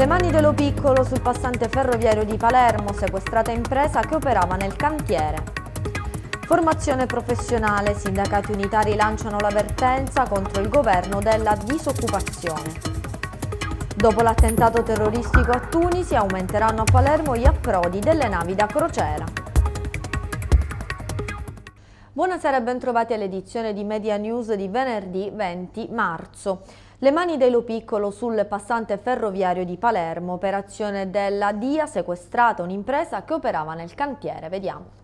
Le mani dello piccolo sul passante ferroviario di Palermo, sequestrata impresa che operava nel cantiere. Formazione professionale, sindacati unitari lanciano l'avvertenza contro il governo della disoccupazione. Dopo l'attentato terroristico a Tunisi aumenteranno a Palermo gli approdi delle navi da crociera. Buonasera e bentrovati all'edizione di Media News di venerdì 20 marzo. Le mani dello piccolo sul passante ferroviario di Palermo, operazione della DIA sequestrata un'impresa che operava nel cantiere. Vediamo.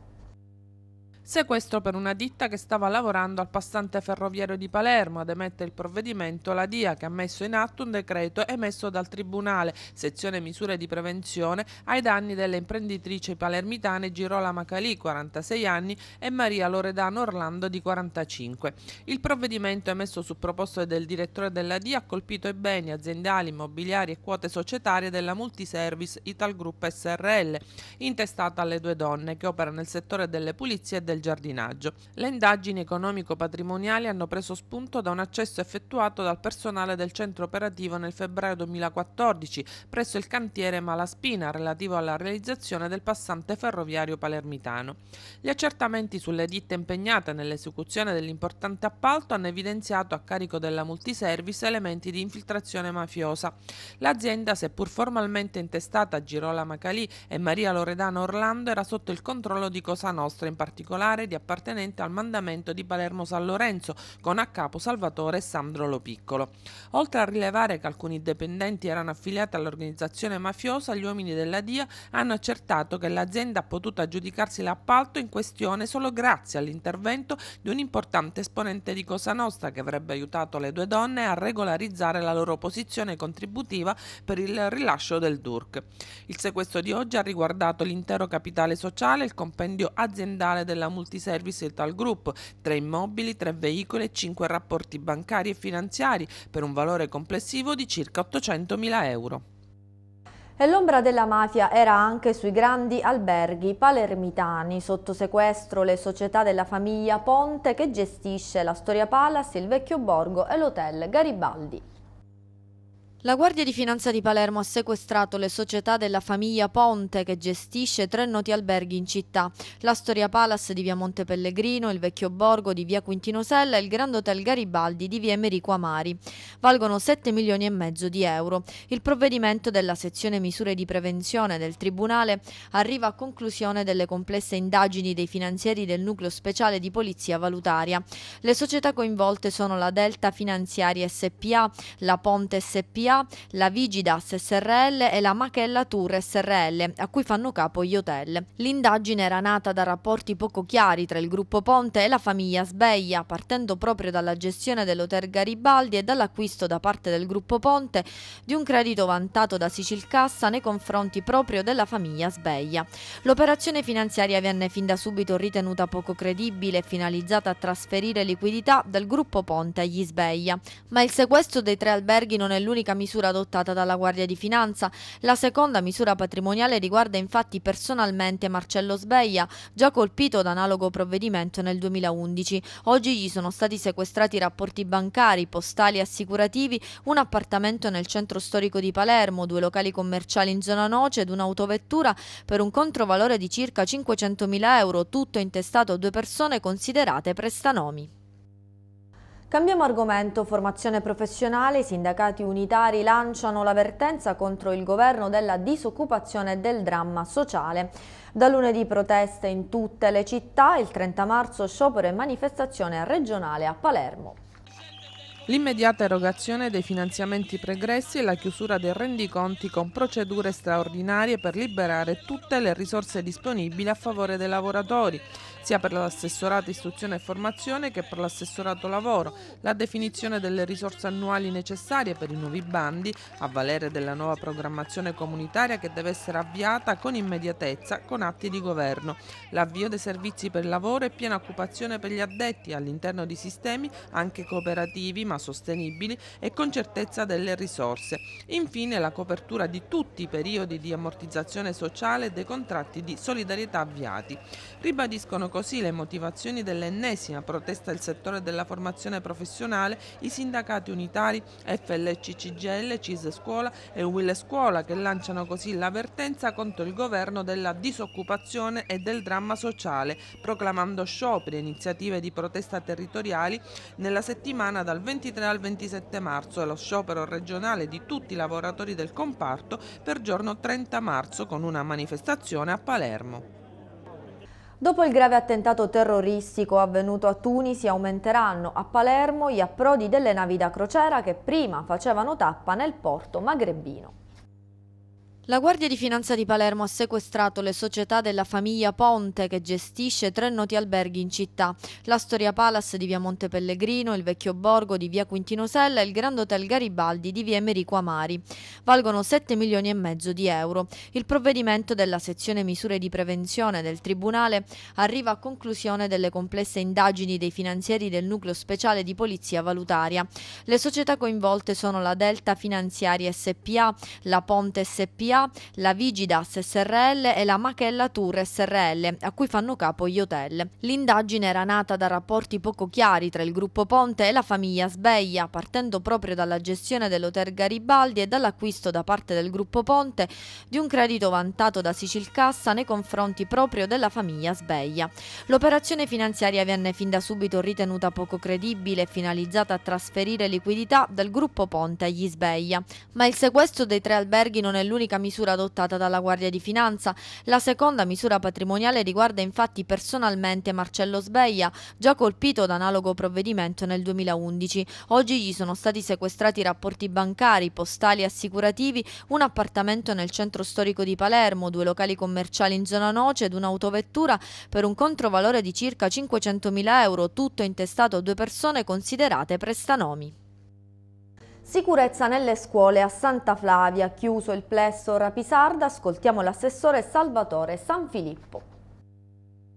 Sequestro per una ditta che stava lavorando al passante ferroviario di Palermo ad emettere il provvedimento la DIA che ha messo in atto un decreto emesso dal Tribunale, sezione misure di prevenzione, ai danni delle imprenditrici palermitane Girolama Calì, 46 anni, e Maria Loredano Orlando di 45. Il provvedimento emesso su proposta del direttore della DIA ha colpito i beni aziendali, immobiliari e quote societarie della Multiservice Ital Group SRL, intestata alle due donne che opera nel settore delle pulizie e del del giardinaggio. Le indagini economico-patrimoniali hanno preso spunto da un accesso effettuato dal personale del centro operativo nel febbraio 2014 presso il cantiere Malaspina relativo alla realizzazione del passante ferroviario palermitano. Gli accertamenti sulle ditte impegnate nell'esecuzione dell'importante appalto hanno evidenziato a carico della multiservice elementi di infiltrazione mafiosa. L'azienda, seppur formalmente intestata a Girola Macalì e Maria Loredana Orlando, era sotto il controllo di Cosa Nostra in particolare particolare di appartenente al mandamento di Palermo San Lorenzo, con a capo Salvatore Sandro Lopiccolo. Oltre a rilevare che alcuni dipendenti erano affiliati all'organizzazione mafiosa, gli uomini della DIA hanno accertato che l'azienda ha potuto aggiudicarsi l'appalto in questione solo grazie all'intervento di un importante esponente di Cosa Nostra che avrebbe aiutato le due donne a regolarizzare la loro posizione contributiva per il rilascio del DURC. Il sequestro di oggi ha riguardato l'intero capitale sociale, il compendio aziendale della multiservice Ital Group, tre immobili, tre veicoli e cinque rapporti bancari e finanziari per un valore complessivo di circa 800.000 euro. E l'ombra della mafia era anche sui grandi alberghi palermitani, sotto sequestro le società della famiglia Ponte che gestisce la Storia Palace, il Vecchio Borgo e l'Hotel Garibaldi. La Guardia di Finanza di Palermo ha sequestrato le società della famiglia Ponte che gestisce tre noti alberghi in città, La Storia Palace di via Monte Pellegrino, il Vecchio Borgo di via Quintino Sella e il Grand Hotel Garibaldi di via Emerico Amari. Valgono 7 milioni e mezzo di euro. Il provvedimento della sezione misure di prevenzione del Tribunale arriva a conclusione delle complesse indagini dei finanzieri del nucleo speciale di polizia valutaria. Le società coinvolte sono la Delta Finanziaria SPA, la Ponte SPA, SPA, la Vigidas SRL e la Machella Tour SRL, a cui fanno capo gli hotel. L'indagine era nata da rapporti poco chiari tra il gruppo Ponte e la famiglia Sveglia, partendo proprio dalla gestione dell'hotel Garibaldi e dall'acquisto da parte del gruppo Ponte di un credito vantato da Sicilcassa nei confronti proprio della famiglia Sveglia. L'operazione finanziaria venne fin da subito ritenuta poco credibile e finalizzata a trasferire liquidità dal gruppo Ponte agli Sveglia. Ma il sequestro dei tre alberghi non è l'unica misura misura adottata dalla Guardia di Finanza. La seconda misura patrimoniale riguarda infatti personalmente Marcello Sveglia, già colpito da analogo provvedimento nel 2011. Oggi gli sono stati sequestrati rapporti bancari, postali e assicurativi, un appartamento nel centro storico di Palermo, due locali commerciali in zona Noce ed un'autovettura per un controvalore di circa 500.000 euro, tutto intestato a due persone considerate prestanomi. Cambiamo argomento, formazione professionale, i sindacati unitari lanciano l'avvertenza contro il governo della disoccupazione e del dramma sociale. Da lunedì proteste in tutte le città, il 30 marzo sciopero e manifestazione regionale a Palermo. L'immediata erogazione dei finanziamenti pregressi e la chiusura dei rendiconti con procedure straordinarie per liberare tutte le risorse disponibili a favore dei lavoratori sia per l'assessorato istruzione e formazione che per l'assessorato lavoro, la definizione delle risorse annuali necessarie per i nuovi bandi, a valere della nuova programmazione comunitaria che deve essere avviata con immediatezza con atti di governo, l'avvio dei servizi per lavoro e piena occupazione per gli addetti all'interno di sistemi anche cooperativi ma sostenibili e con certezza delle risorse. Infine la copertura di tutti i periodi di ammortizzazione sociale dei contratti di solidarietà avviati. Ribadiscono così le motivazioni dell'ennesima protesta del settore della formazione professionale, i sindacati unitari FLCCGL, CGL, CIS Scuola e Will Scuola che lanciano così l'avvertenza contro il governo della disoccupazione e del dramma sociale, proclamando scioperi e iniziative di protesta territoriali nella settimana dal 23 al 27 marzo e lo sciopero regionale di tutti i lavoratori del comparto per giorno 30 marzo con una manifestazione a Palermo. Dopo il grave attentato terroristico avvenuto a Tunisi aumenteranno a Palermo gli approdi delle navi da crociera che prima facevano tappa nel porto magrebino. La Guardia di Finanza di Palermo ha sequestrato le società della famiglia Ponte che gestisce tre noti alberghi in città, l'Astoria Palace di via Monte Pellegrino, il Vecchio Borgo di via Quintino Sella e il Grand Hotel Garibaldi di via Emerico Amari. Valgono 7 milioni e mezzo di euro. Il provvedimento della sezione misure di prevenzione del Tribunale arriva a conclusione delle complesse indagini dei finanzieri del nucleo speciale di polizia valutaria. Le società coinvolte sono la Delta Finanziaria SPA, la Ponte SPA, SPA, la Vigidas SRL e la Machella Tour SRL, a cui fanno capo gli hotel. L'indagine era nata da rapporti poco chiari tra il gruppo Ponte e la famiglia Sbeglia, partendo proprio dalla gestione dell'hotel Garibaldi e dall'acquisto da parte del gruppo Ponte di un credito vantato da Sicilcassa nei confronti proprio della famiglia Sbeglia. L'operazione finanziaria venne fin da subito ritenuta poco credibile e finalizzata a trasferire liquidità dal gruppo Ponte agli Sbeglia, ma il sequestro dei tre alberghi non è l'unica misura adottata dalla Guardia di Finanza. La seconda misura patrimoniale riguarda infatti personalmente Marcello Sveglia, già colpito da analogo provvedimento nel 2011. Oggi gli sono stati sequestrati rapporti bancari, postali e assicurativi, un appartamento nel centro storico di Palermo, due locali commerciali in zona Noce ed un'autovettura per un controvalore di circa 500.000 euro, tutto intestato a due persone considerate prestanomi. Sicurezza nelle scuole a Santa Flavia, chiuso il plesso Rapisarda, ascoltiamo l'assessore Salvatore Sanfilippo.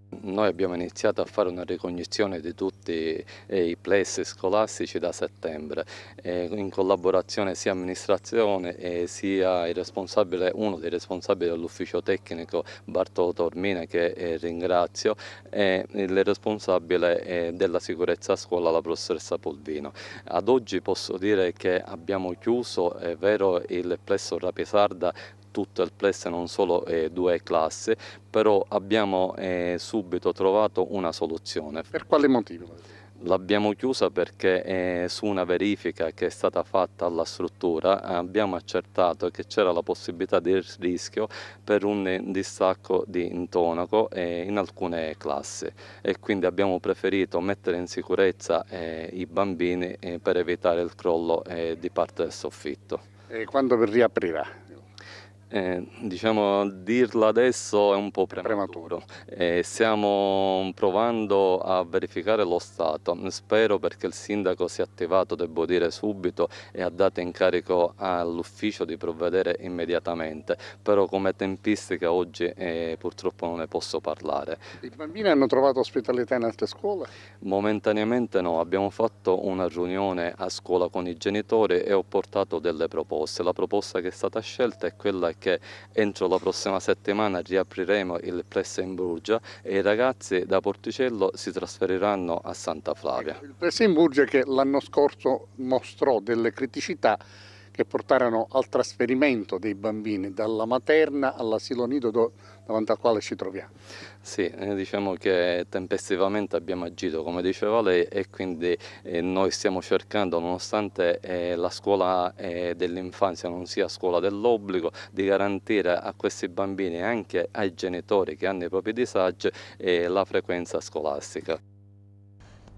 Noi abbiamo iniziato a fare una ricognizione di tutti eh, i plessi scolastici da settembre, eh, in collaborazione sia amministrazione eh, sia uno dei responsabili dell'ufficio tecnico Bartolo Tormina che ringrazio e il responsabile della sicurezza a scuola la professoressa Polvino. Ad oggi posso dire che abbiamo chiuso, è vero, il plesso Rapisarda tutto il plesso, non solo eh, due classi, però abbiamo eh, subito trovato una soluzione. Per quale motivo? L'abbiamo chiusa perché eh, su una verifica che è stata fatta alla struttura eh, abbiamo accertato che c'era la possibilità di rischio per un eh, distacco di intonaco eh, in alcune classi e quindi abbiamo preferito mettere in sicurezza eh, i bambini eh, per evitare il crollo di parte del soffitto. E quando riaprirà? Eh, diciamo, dirlo adesso è un po' prematuro. prematuro. Eh, stiamo provando a verificare lo stato. Spero perché il sindaco si è attivato, devo dire, subito e ha dato incarico all'ufficio di provvedere immediatamente. Però come tempistica oggi eh, purtroppo non ne posso parlare. I bambini hanno trovato ospitalità in altre scuole? Momentaneamente no, abbiamo fatto una riunione a scuola con i genitori e ho portato delle proposte. La proposta che è stata scelta è quella perché entro la prossima settimana riapriremo il plesso in Burgia e i ragazzi da Porticello si trasferiranno a Santa Flavia. Ecco, il plesso in Burgia che l'anno scorso mostrò delle criticità che portarono al trasferimento dei bambini dalla materna all'asilo nido do, davanti al quale ci troviamo. Sì, eh, diciamo che tempestivamente abbiamo agito, come diceva lei, e quindi eh, noi stiamo cercando, nonostante eh, la scuola dell'infanzia non sia scuola dell'obbligo, di garantire a questi bambini e anche ai genitori che hanno i propri disagi la frequenza scolastica.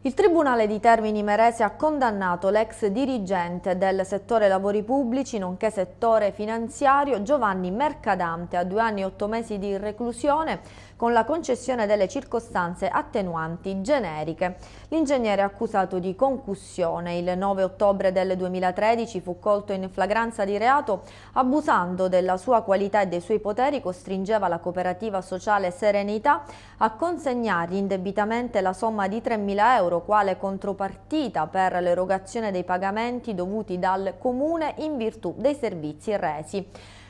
Il Tribunale di Termini Merese ha condannato l'ex dirigente del settore lavori pubblici nonché settore finanziario Giovanni Mercadante a due anni e otto mesi di reclusione con la concessione delle circostanze attenuanti generiche. L'ingegnere accusato di concussione. Il 9 ottobre del 2013 fu colto in flagranza di reato abusando della sua qualità e dei suoi poteri costringeva la cooperativa sociale Serenità a consegnargli indebitamente la somma di 3.000 euro quale contropartita per l'erogazione dei pagamenti dovuti dal comune in virtù dei servizi resi.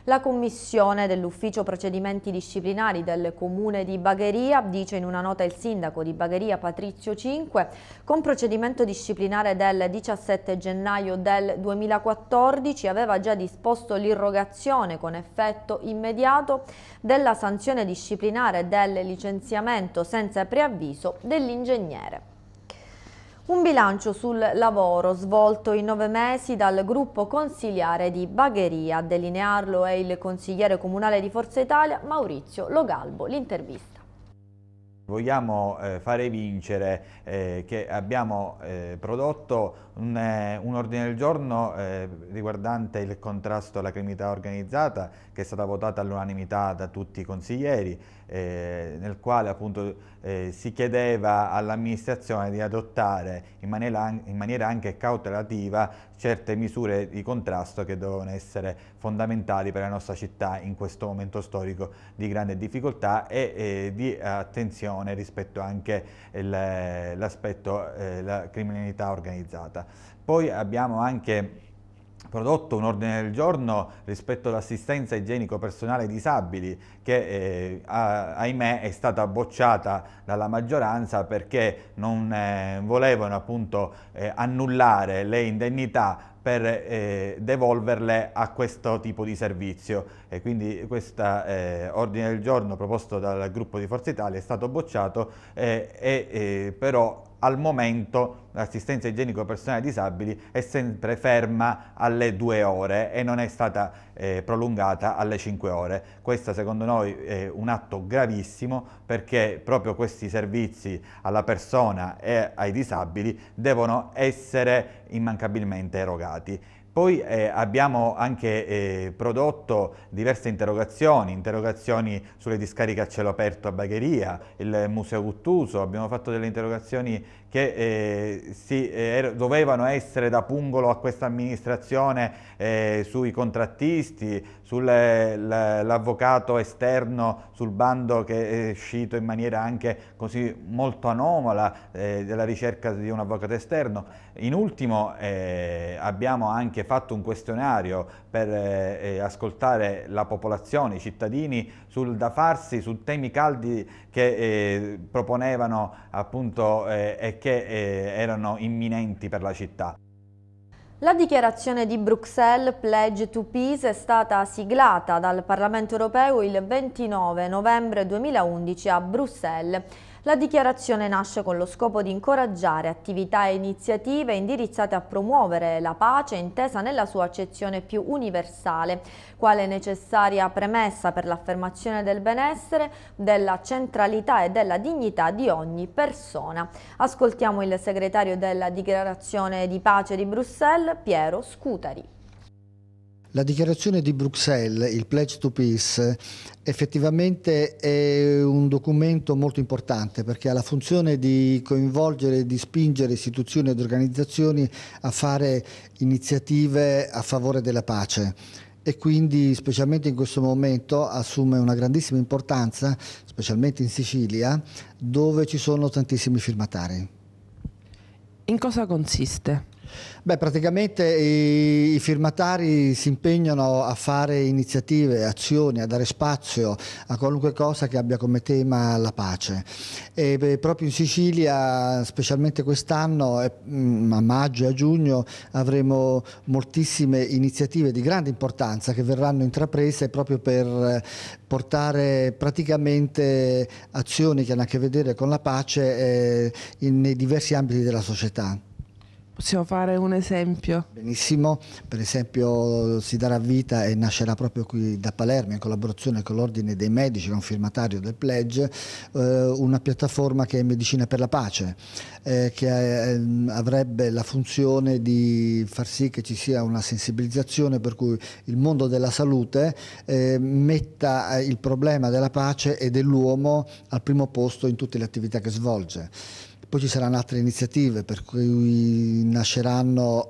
La commissione dell'ufficio procedimenti disciplinari del comune di Bagheria dice in una nota il sindaco di Bagheria Patrizio 5 con procedimento disciplinare del 17 gennaio del 2014 aveva già disposto l'irrogazione con effetto immediato della sanzione disciplinare del licenziamento senza preavviso dell'ingegnere. Un bilancio sul lavoro svolto in nove mesi dal gruppo consiliare di Bagheria. A delinearlo è il consigliere comunale di Forza Italia Maurizio Logalbo. L'intervista. Vogliamo eh, fare vincere eh, che abbiamo eh, prodotto un, un, ordine del giorno riguardante il contrasto alla criminalità organizzata che è stata votata all'unanimità da tutti i consiglieri eh, nel quale appunto eh, si chiedeva all'amministrazione di adottare in maniera, in maniera, anche cautelativa certe misure di contrasto che dovevano essere fondamentali per la nostra città in questo momento storico di grande difficoltà e di attenzione rispetto anche l'aspetto, eh, la criminalità organizzata. Poi abbiamo anche prodotto un ordine del giorno rispetto all'assistenza igienico personale ai disabili che eh, ahimè è stata bocciata dalla maggioranza perché non eh, volevano appunto eh, annullare le indennità per eh, devolverle a questo tipo di servizio e quindi questo eh, ordine del giorno proposto dal gruppo di Forza Italia è stato bocciato eh, eh però al momento l'assistenza igienico personale disabili è sempre ferma alle due ore e non è stata eh, prolungata alle cinque ore. Questo secondo noi è un atto gravissimo perché proprio questi servizi alla persona e ai disabili devono essere immancabilmente erogati. Poi eh, abbiamo anche eh, prodotto diverse interrogazioni, interrogazioni sulle discariche a cielo aperto a Bagheria, il Museo Guttuso, abbiamo fatto delle interrogazioni che eh, si, eh, er, dovevano essere da pungolo a questa amministrazione eh, sui contrattisti, sull'avvocato eh, esterno sul bando che è uscito in maniera anche così molto anomala eh, della ricerca di un avvocato esterno. In ultimo eh, abbiamo anche fatto un questionario per eh, eh, ascoltare la popolazione, i cittadini sul da farsi, su temi caldi che eh, proponevano appunto eh, e che eh, erano imminenti per la città. La dichiarazione di Bruxelles Pledge to Peace è stata siglata dal Parlamento europeo il 29 novembre 2011 a Bruxelles la dichiarazione nasce con lo scopo di incoraggiare attività e iniziative indirizzate a promuovere la pace intesa nella sua accezione più universale, quale necessaria premessa per l'affermazione del benessere, della centralità e della dignità di ogni persona. Ascoltiamo il segretario della dichiarazione di pace di Bruxelles, Piero Scutari. La dichiarazione di Bruxelles, il Pledge to Peace, effettivamente è un documento molto importante perché ha la funzione di coinvolgere e di spingere istituzioni ed organizzazioni a fare iniziative a favore della pace e quindi specialmente in questo momento assume una grandissima importanza, specialmente in Sicilia, dove ci sono tantissimi firmatari. In cosa consiste? Beh, praticamente i, i, firmatari si impegnano a fare iniziative, azioni, a dare spazio a qualunque cosa che abbia come tema la pace. E, beh, proprio in Sicilia, specialmente quest'anno, mm, a maggio e a giugno, avremo moltissime iniziative di grande importanza che verranno intraprese proprio per eh, portare praticamente azioni che hanno a che vedere con la pace eh, in, nei diversi ambiti della società. Possiamo fare un esempio? Benissimo, per esempio si darà vita e nascerà proprio qui da Palermo in collaborazione con l'Ordine dei Medici, che è un firmatario del pledge, eh, una piattaforma che è Medicina per la Pace, eh, che ehm, avrebbe la funzione di far sì che ci sia una sensibilizzazione per cui il mondo della salute eh, metta il problema della pace e dell'uomo al primo posto in tutte le attività che svolge. Poi ci saranno altre iniziative per cui nasceranno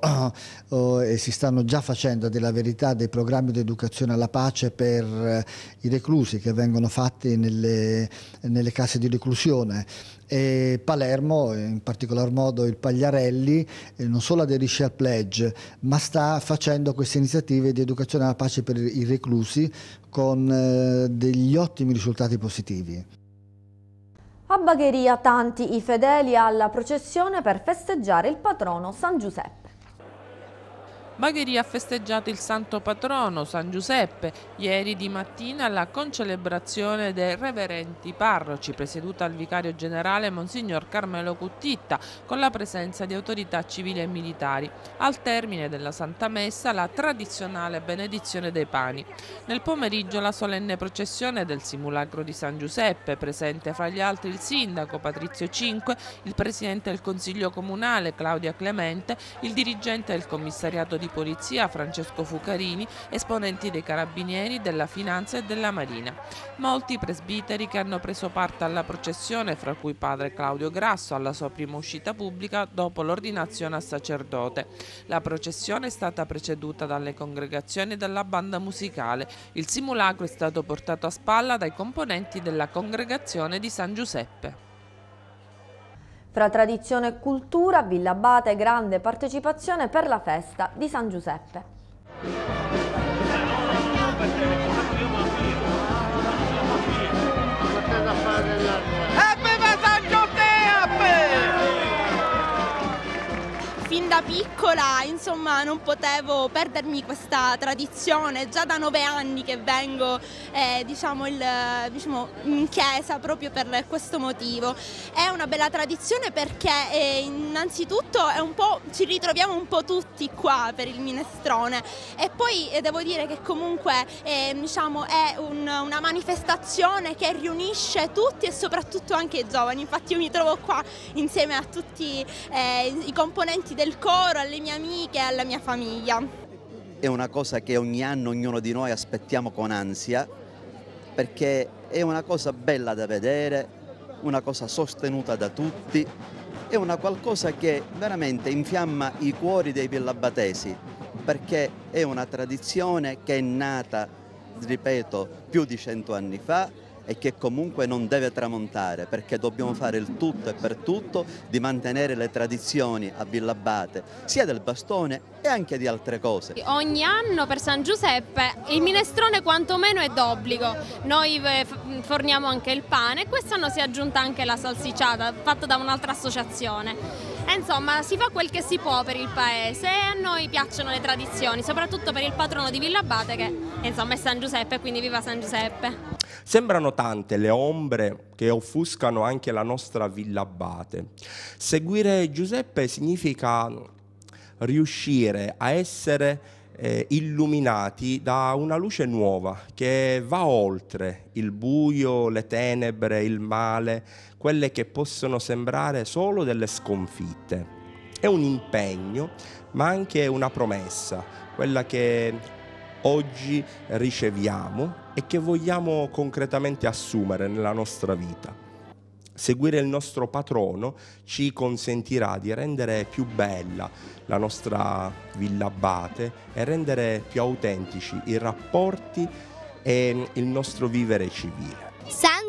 oh, e si stanno già facendo della verità dei programmi di educazione alla pace per eh, i reclusi che vengono fatti nelle, nelle case di reclusione e Palermo, in particolar modo il Pagliarelli, eh, non solo aderisce al pledge, ma sta facendo queste iniziative di educazione alla pace per i reclusi con eh, degli ottimi risultati positivi. A Bagheria tanti i fedeli alla processione per festeggiare il patrono San Giuseppe. Bagheria ha festeggiato il santo patrono, San Giuseppe, ieri di mattina la concelebrazione dei reverenti parroci, presieduta al vicario generale Monsignor Carmelo Cuttitta, con la presenza di autorità civili e militari. Al termine della Santa Messa la tradizionale benedizione dei pani. Nel pomeriggio la solenne processione del simulacro di San Giuseppe, presente fra gli altri il sindaco Patrizio Cinque, il presidente del Consiglio Comunale Claudia Clemente, il dirigente del commissariato di polizia Francesco Fucarini, esponenti dei carabinieri, della finanza e della marina. Molti presbiteri che hanno preso parte alla processione, fra cui padre Claudio Grasso alla sua prima uscita pubblica dopo l'ordinazione a sacerdote. La processione è stata preceduta dalle congregazioni e dalla banda musicale. Il simulacro è stato portato a spalla dai componenti della congregazione di San Giuseppe. Fra tradizione e cultura, Villa Abate grande partecipazione per la festa di San Giuseppe. da piccola insomma non potevo perdermi questa tradizione, già da nove anni che vengo eh, diciamo, il, diciamo, in chiesa proprio per questo motivo. È una bella tradizione perché eh, innanzitutto ci ritroviamo un po' tutti qua per il minestrone e poi eh, devo dire che comunque eh, diciamo, è un, una manifestazione che riunisce tutti e soprattutto anche i giovani, infatti io mi trovo qua insieme a tutti eh, i componenti del coro, alle mie amiche e alla mia famiglia. È una cosa che ogni anno ognuno di noi aspettiamo con ansia perché è una cosa bella da vedere, una cosa sostenuta da tutti, è una qualcosa che veramente infiamma i cuori dei villabatesi perché è una tradizione che è nata, ripeto, più di cento anni fa e che comunque non deve tramontare perché dobbiamo fare il tutto e per tutto di mantenere le tradizioni a Villabate, sia del bastone e anche di altre cose. Ogni anno per San Giuseppe il minestrone quantomeno è d'obbligo, noi eh, forniamo anche il pane e quest'anno si è aggiunta anche la salsicciata fatta da un'altra associazione. E eh, insomma si fa quel che si può per il paese e a noi piacciono le tradizioni, soprattutto per il patrono di Villabate che insomma è San Giuseppe, quindi viva San Giuseppe. Sembrano tante le ombre che offuscano anche la nostra Villa Abate. Seguire Giuseppe significa riuscire a essere eh, illuminati da una luce nuova che va oltre il buio, le tenebre, il male, quelle che possono sembrare solo delle sconfitte. È un impegno, ma anche una promessa, quella che oggi riceviamo e che vogliamo concretamente assumere nella nostra vita. Seguire il nostro patrono ci consentirà di rendere più bella la nostra villa abate e rendere più autentici i rapporti e il nostro vivere civile.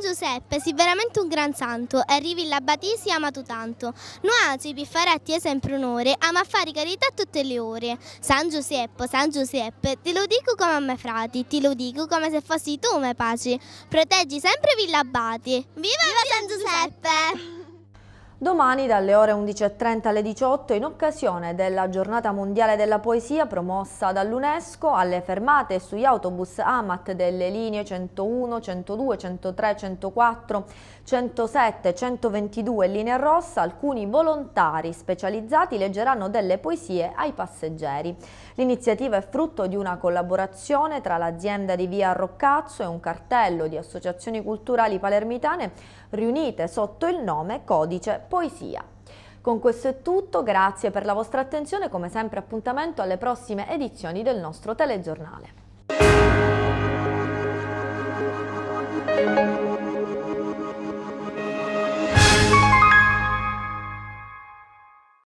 Giuseppe, sei veramente un gran santo, e arrivi la si ama tu tanto. Nuaci, piffaretti è sempre un onore, ama fare carità tutte le ore. San Giuseppe, San Giuseppe, te lo dico come a me frati, ti lo dico come se fossi tu, me paci. Proteggi sempre Villa Abati. Viva, Viva San Giuseppe! Domani dalle ore 11.30 alle 18 in occasione della giornata mondiale della poesia promossa dall'UNESCO alle fermate sugli autobus AMAT delle linee 101, 102, 103, 104, 107, 122 e linea rossa alcuni volontari specializzati leggeranno delle poesie ai passeggeri. L'iniziativa è frutto di una collaborazione tra l'azienda di via Roccazzo e un cartello di associazioni culturali palermitane riunite sotto il nome Codice Poesia. Con questo è tutto, grazie per la vostra attenzione, e come sempre appuntamento alle prossime edizioni del nostro telegiornale.